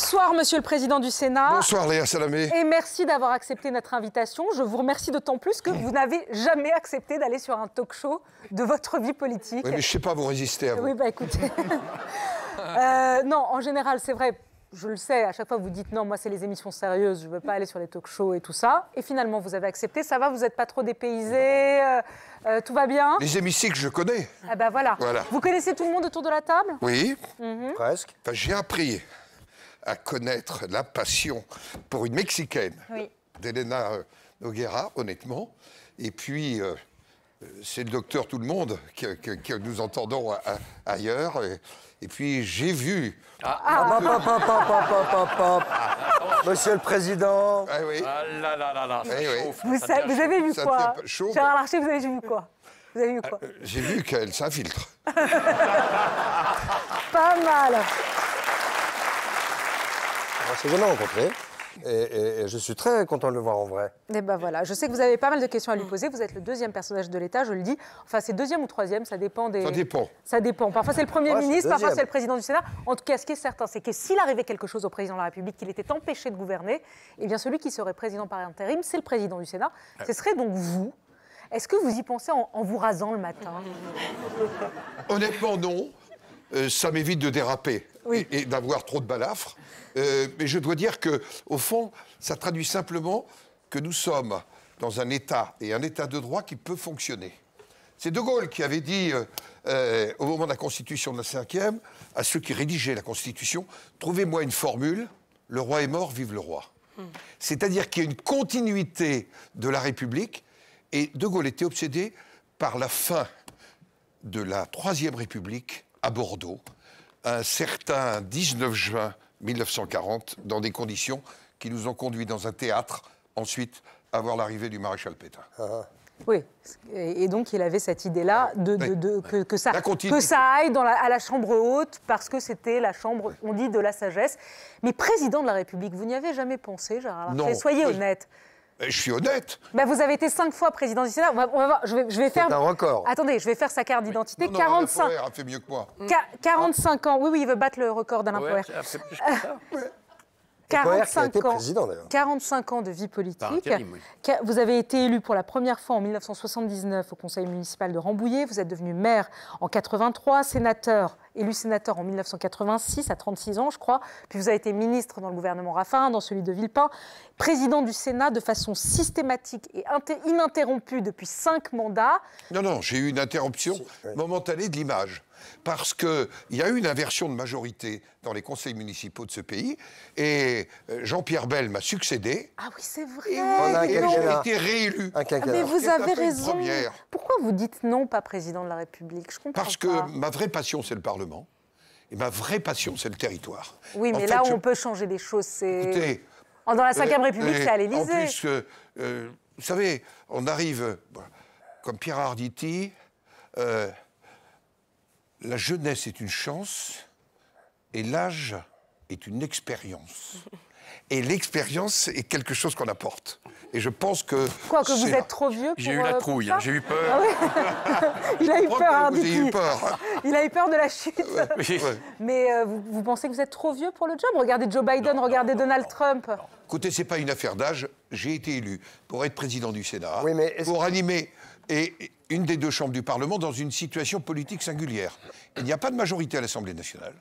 Bonsoir, Monsieur le Président du Sénat. Bonsoir, Léa Salamé. Et merci d'avoir accepté notre invitation. Je vous remercie d'autant plus que vous n'avez jamais accepté d'aller sur un talk show de votre vie politique. Oui, mais je ne sais pas vous résister à vous. Oui, bah écoutez. Euh, non, en général, c'est vrai, je le sais, à chaque fois vous dites non, moi c'est les émissions sérieuses, je ne veux pas aller sur les talk shows et tout ça. Et finalement vous avez accepté, ça va, vous n'êtes pas trop dépaysé, euh, euh, tout va bien Les hémicycles, je connais. Ah ben voilà. Vous connaissez tout le monde autour de la table Oui, mhm. presque. Enfin, J'ai appris à connaître la passion pour une Mexicaine oui. d'Elena euh, Noguera, honnêtement. Et puis, euh, euh, c'est le docteur Tout le Monde que, nous entendons ailleurs. Et, puis, j'ai vu. Monsieur le Président. Ah, oui. Ah là là là là. Eh vous, avez vu quoi hein chaud, vous avez vu quoi Vous avez vu quoi J'ai vu qu'elle s'infiltre. Pas mal. Ah, et, et, je suis très content de le voir en vrai. Et eh ben voilà, je sais que vous avez pas mal de questions à lui poser. Vous êtes le deuxième personnage de l'État, je le dis. Enfin, c'est deuxième ou troisième, ça dépend des. Ça dépend. Ça dépend. Parfois c'est le Premier ah, ministre, parfois c'est le président du Sénat. En tout cas, ce qui est certain, c'est que s'il arrivait quelque chose au président de la République, qu'il était empêché de gouverner, eh bien celui qui serait président par intérim, c'est le président du Sénat. Ah. Ce serait donc vous. Est-ce que vous y pensez en, vous rasant le matin Honnêtement, non. Euh, ça m'évite de déraper et, d'avoir trop de balafres. Euh, mais je dois dire que, au fond, ça traduit simplement que nous sommes dans un État et un État de droit qui peut fonctionner. C'est De Gaulle qui avait dit, euh, euh, au moment de la Constitution de la Cinquième, à ceux qui rédigeaient la Constitution, trouvez-moi une formule, le roi est mort, vive le roi. Hmm. C'est-à-dire qu'il y a une continuité de la République, et De Gaulle était obsédé par la fin de la Troisième République à Bordeaux, un certain 19 juin 1940 dans des conditions qui nous ont conduits dans un théâtre, ensuite à voir l'arrivée du maréchal Pétain. Ah, ah. Oui, et donc il avait cette idée-là de, que, ça, que ça aille à la Chambre haute parce que c'était la Chambre, on dit, de la sagesse. Mais président de la République, vous n'y avez jamais pensé, Gérard Larcher Soyez honnête. Euh, je suis honnête. Bah, vous avez été cinq fois président du Sénat. On Je vais, faire. un record. Attendez, je vais faire sa carte d'identité. 45. a fait mieux que moi. 45 mmh. ans. Oui, oui, il veut battre le record d'Alain Poher. 45 ans, 45 ans de vie politique. Vous avez été élu pour la première fois en 1979 au conseil municipal de Rambouillet. Vous êtes devenu maire en 83, sénateur élu sénateur en 1986, à 36 ans, je crois. Puis vous avez été ministre dans le gouvernement Raffarin, dans celui de Villepin, président du Sénat de façon systématique et ininterrompue depuis cinq mandats. Non, non, j'ai eu une interruption momentanée de l'image parce qu'il y a eu une inversion de majorité dans les conseils municipaux de ce pays, et euh, Jean-Pierre Bell m'a succédé. Ah oui, c'est vrai. Et j'ai été réélu ah, mais vous avez raison. Pourquoi vous dites non, pas président de la République Je comprends Parce que ma vraie passion, c'est le Parlement. Et ma vraie passion, c'est le territoire. Oui, mais là, où on peut changer des choses. Écoutez, Dans la Ve République, euh, c'est à l'Élysée. En plus, euh, euh, vous savez, on arrive, comme Pierre Arditi, la jeunesse est une chance et l'âge est une expérience. Et l'expérience est quelque chose qu'on apporte. Et je pense que. Quoi, que vous êtes trop vieux pour J'ai eu la euh, trouille, hein, j'ai eu peur. Ah Il a eu peur, J'ai hein, eu peur. Il a eu peur de la chute. Mais euh, vous, pensez que vous êtes trop vieux pour le job Regardez Joe Biden, regardez Donald Trump. Écoutez, c'est pas une affaire d'âge. J'ai été élu pour être président du Sénat, mais pour animer et une des deux chambres du Parlement dans une situation politique singulière. Il n'y a pas de majorité à l'Assemblée nationale.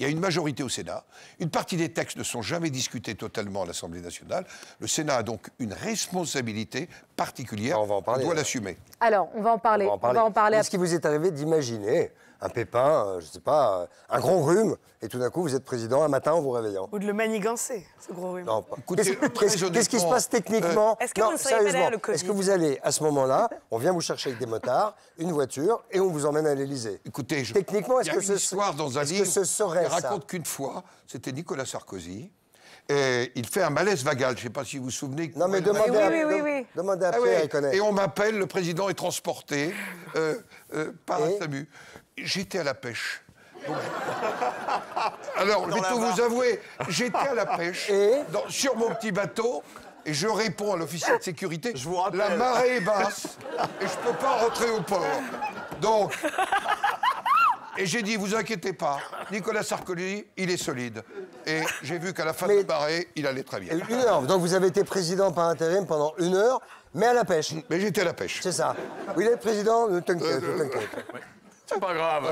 Il y a une majorité au Sénat. Une partie des textes ne sont jamais discutés totalement à l'Assemblée nationale. Le Sénat a donc une responsabilité particulière. On, va doit euh, l'assumer. Alors, on va en parler. parler. Est-ce qu'il vous est arrivé d'imaginer un pépin, euh, je ne sais pas, euh, un gros rhume, et tout d'un coup, vous êtes président un matin en vous réveillant. Ou de le manigancer, ce gros rhume. qu'est-ce qui se passe techniquement Est-ce que vous allez, à ce moment-là, on vient vous chercher avec des motards, une voiture, et on vous emmène à l'Elysée Écoutez, techniquement, est-ce que, ce... dans un livre raconte qu'une fois, c'était Nicolas Sarkozy il fait un malaise vagal. Je ne sais pas si vous vous souvenez. Non, mais demandez, à, oui, oui, oui. demandez à ah il connaît. Et on m'appelle, le président est transporté euh, euh, par un SAMU. J'étais à la pêche. alors, je vais tout vous avouer, j'étais à la pêche sur mon petit bateau et je réponds à l'officier de sécurité. Je La marée est basse et je ne peux pas rentrer au port. Donc, et j'ai dit, vous inquiétez pas, Nicolas Sarkozy, il est solide. Et j'ai vu qu'à la fin du Barré, il allait très bien. Une heure. Donc vous avez été président par intérim pendant une heure mais à la pêche. Mais j'étais à la pêche. C'est ça. Oui, le président, ne t'inquiète, t'inquiète pas grave.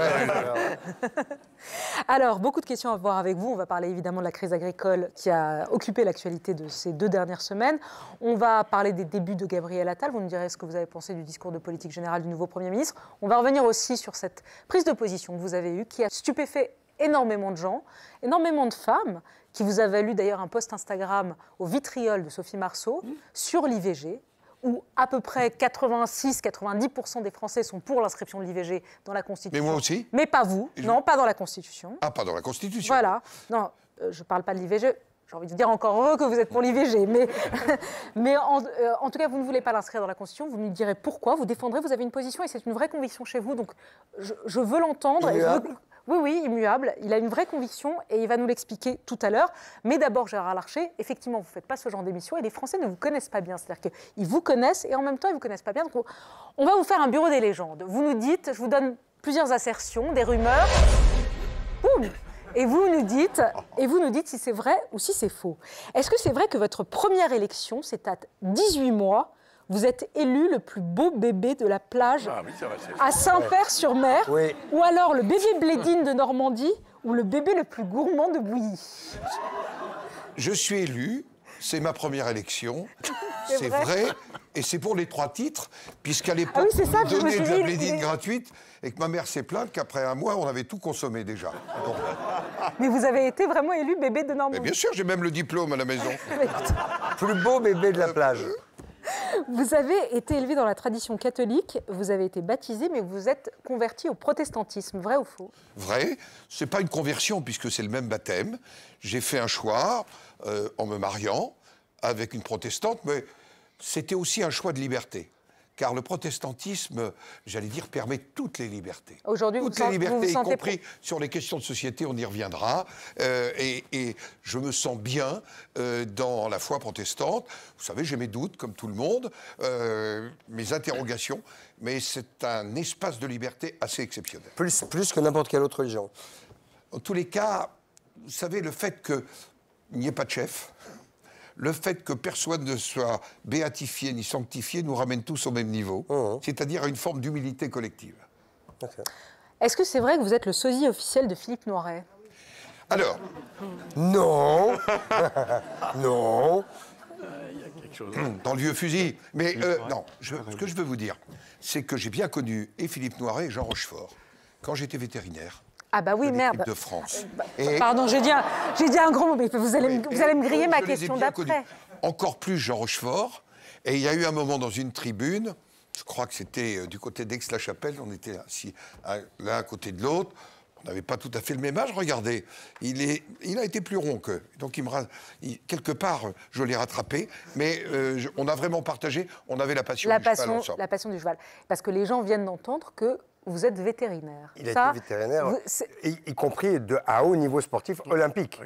Alors, beaucoup de questions à voir avec vous. On va parler évidemment de la crise agricole qui a occupé l'actualité de ces deux dernières semaines. On va parler des débuts de Gabriel Attal. Vous me direz ce que vous avez pensé du discours de politique générale du nouveau Premier ministre. On va revenir aussi sur cette prise de position que vous avez eue qui a stupéfait énormément de gens, énormément de femmes, qui vous a valu d'ailleurs un post Instagram au vitriol de Sophie Marceau mmh. sur l'IVG, où à peu près 86-90% des Français sont pour l'inscription de l'IVG dans la Constitution. Mais moi aussi Mais pas vous. Non, pas dans la Constitution. Ah, pas dans la Constitution. Voilà. Non, euh, je ne parle pas de l'IVG. J'ai envie de dire encore heureux que vous êtes pour l'IVG, mais, mais euh, en, tout cas, vous ne voulez pas l'inscrire dans la Constitution, vous me direz pourquoi, vous défendrez, vous avez une position et c'est une vraie conviction chez vous, donc je, je veux l'entendre. Oui, oui, immuable. Il a une vraie conviction et il va nous l'expliquer tout à l'heure. Mais d'abord, Gérard Larcher, effectivement, vous ne faites pas ce genre d'émission et les Français ne vous connaissent pas bien. C'est-à-dire qu'ils vous connaissent et en même temps, ils ne vous connaissent pas bien. Donc, on va vous faire un bureau des légendes. Vous nous dites, je vous donne plusieurs assertions, des rumeurs. et vous nous dites, et vous nous dites si c'est vrai ou si c'est faux. Est-ce que c'est vrai que votre première élection, c'est à 18 mois vous êtes élu le plus beau bébé de la plage ah, à Saint-Père-sur-Mer, ou alors le bébé Blédine de Normandie, ou le bébé le plus gourmand de Bouilly. Je suis élu, c'est ma première élection, c'est vrai. et c'est pour les trois titres, puisqu'à l'époque, ah oui, de la Blédine gratuite, et que ma mère s'est plainte qu'après un mois, on avait tout consommé déjà. Mais vous avez été vraiment élu bébé de Normandie. bien sûr, j'ai même le diplôme à la maison. Euh, plus beau bébé de la plage. Vous avez été élevé dans la tradition catholique, vous avez été baptisé, mais vous êtes converti au protestantisme, vrai ou faux Vrai. Ce n'est pas une conversion puisque c'est le même baptême. J'ai fait un choix euh, en me mariant avec une protestante, mais c'était aussi un choix de liberté car le protestantisme, j'allais dire, permet toutes les libertés. Aujourd'hui, toutes les libertés, y compris sur les questions de société, on y reviendra. Euh, et, je me sens bien euh, dans la foi protestante. Vous savez, j'ai mes doutes, comme tout le monde, euh, mes interrogations, mais c'est un espace de liberté assez exceptionnel. Plus, plus que n'importe quelle autre religion. En tous les cas, vous savez, le fait qu'il n'y ait pas de chef, le fait que personne ne soit béatifié ni sanctifié nous ramène tous au même niveau, mmh. c'est-à-dire à une forme d'humilité collective. Est-ce que c'est vrai que vous êtes le sosie officiel de Philippe Noiret Alors, non, non. Dans le vieux fusil. Mais euh, non, ce que je veux vous dire, c'est que j'ai bien connu et Philippe Noiret et Jean Rochefort quand j'étais vétérinaire. Ah bah oui, merde. de France. Euh, bah, pardon, j'ai dit, un, dit un gros mot, mais vous allez, vous allez me griller ma question d'après. Encore plus Jean Rochefort. Et il y a eu un moment dans une tribune, je crois que c'était euh, du côté d'Aix-la-Chapelle, on était assis l'un à côté de l'autre. On n'avait pas tout à fait le même âge, regardez. Il, est, il a été plus rond que Donc, il me, quelque part, je l'ai rattrapé. Mais euh, on a vraiment partagé, on avait la passion du cheval La passion du cheval. Parce que les gens viennent d'entendre que vous êtes vétérinaire. Il a été vétérinaire, hein, y, compris de, à haut niveau sportif olympique.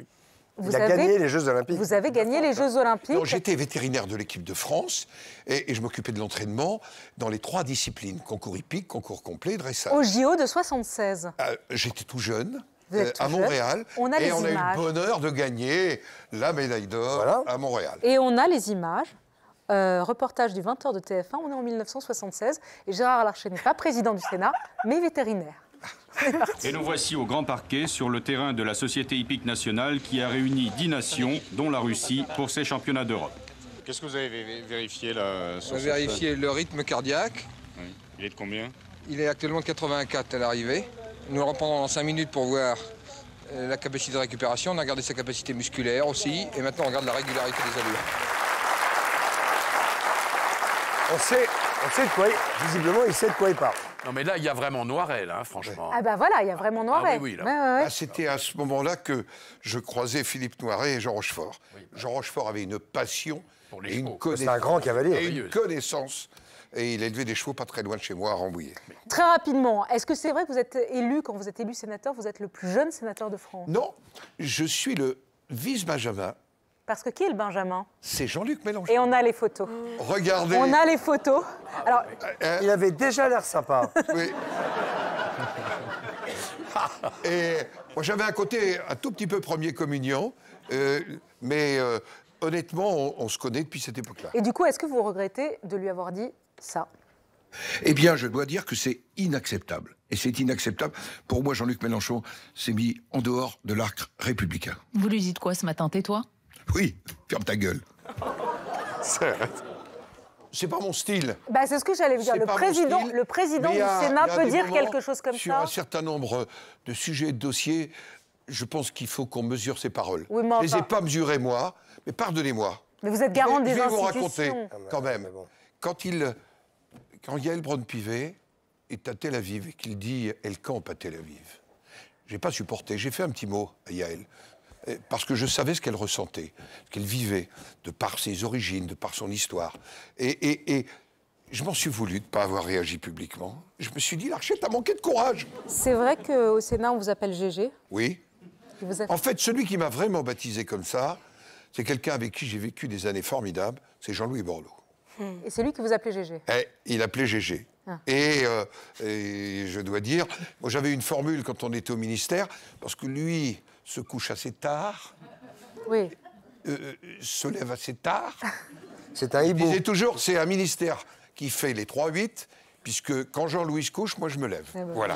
Vous il a avez, gagné les Jeux Olympiques. Vous avez gagné les Jeux Olympiques. J'étais vétérinaire de l'équipe de France et, je m'occupais de l'entraînement dans les trois disciplines concours hippique, concours complet, dressage. Au JO de 76. Euh, j'étais tout jeune. Euh, à Montréal. On et on a eu le bonheur de gagner la médaille d'or à Montréal. Et on a les images. Euh, reportage du 20h de TF1, on est en 1976 et Gérard Larcher n'est pas président du Sénat, mais vétérinaire. Et nous voici au grand parquet sur le terrain de la Société hippique nationale qui a réuni 10 nations, dont la Russie, pour ses championnats d'Europe. Qu'est-ce que vous avez vérifié là On a vérifié le rythme cardiaque. Il est de combien Il est actuellement de 84 à l'arrivée. Nous le reprendrons dans 5 minutes pour voir euh, la capacité de récupération. On a regardé sa capacité musculaire aussi. Et maintenant, on regarde la régularité des allures. On sait, de quoi Visiblement, il sait de quoi il parle. Non, mais là, il y a vraiment Noirel, hein, franchement. Ah, bah voilà, il y a vraiment Noirel. Ah, oui, oui, bah, C'était à ce moment-là que je croisais Philippe Noiret et Jean Rochefort. Bah. Jean Rochefort avait une passion et une connaissance. un grand cavalier. Et une connaissance. Et il élevait des chevaux pas très loin de chez moi, à Rambouillet. Très rapidement, est-ce que c'est vrai que vous êtes élu, quand vous êtes élu sénateur, vous êtes le plus jeune sénateur de France Non, je suis le vice-benjamin parce que qui est le Benjamin C'est Jean-Luc Mélenchon. Et on a les photos. Regardez. On a les photos. Ah, Alors, euh, euh. il avait déjà l'air sympa. Oui. Et moi, j'avais un côté un tout petit peu premier communion, euh, mais honnêtement, on, on se connaît depuis cette époque-là. Et du coup, est-ce que vous regrettez de lui avoir dit ça eh bien, je dois dire que c'est inacceptable. Et c'est inacceptable. Pour moi, Jean-Luc Mélenchon s'est mis en dehors de l'arc républicain. Vous lui dites quoi ce matin Tais-toi oui, ferme ta gueule. C'est pas mon style. Bah, c'est ce que j'allais dire. Le président, le président, du Sénat peut dire quelque chose comme ça. Sur un certain nombre de sujets et de dossiers, je pense qu'il faut qu'on mesure ses paroles. Je ne les ai pas mesurées, moi, mais pardonnez-moi. Mais vous êtes garant des institutions. Je vais vous raconter, ah, quand même. Quand, il, quand Yael Braun-Pivet est à Tel Aviv et qu'il dit « elle camp à Tel Aviv », j'ai pas supporté. J'ai fait un petit mot à Yael parce que je savais ce qu'elle ressentait, ce qu'elle vivait, de par ses origines, de par son histoire. Et, je m'en suis voulu de ne pas avoir réagi publiquement. Je me suis dit, Larchette a manqué de courage. C'est vrai qu'au Sénat, on vous appelle Gégé Oui. En fait, celui qui m'a vraiment baptisé comme ça, c'est quelqu'un avec qui j'ai vécu des années formidables, c'est Jean-Louis Borloo. Hmm. Et c'est lui qui vous appelait Gégé eh, Il appelait Gégé. Ah. Euh, et, je dois dire, j'avais une formule quand on était au ministère, parce que lui se couche assez tard, oui. Euh, euh, se lève assez tard. C'est un hibou. Il toujours, c'est un ministère qui fait les 3-8, puisque quand Jean-Louis se couche, moi je me lève. Eh ben, voilà.